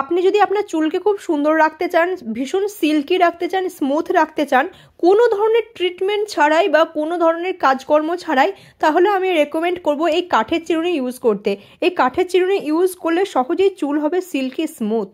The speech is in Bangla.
আপনি যদি আপনার চুলকে খুব সুন্দর রাখতে চান ভীষণ সিল্কি রাখতে চান স্মুথ রাখতে চান কোনো ধরনের ট্রিটমেন্ট ছাড়াই বা কোনো ধরনের কাজকর্ম ছাড়াই তাহলে আমি রেকমেন্ড করব এই কাঠের চিরুনি ইউজ করতে এই কাঠের চিরুনি ইউজ করলে সহজেই চুল হবে সিল্কি স্মুথ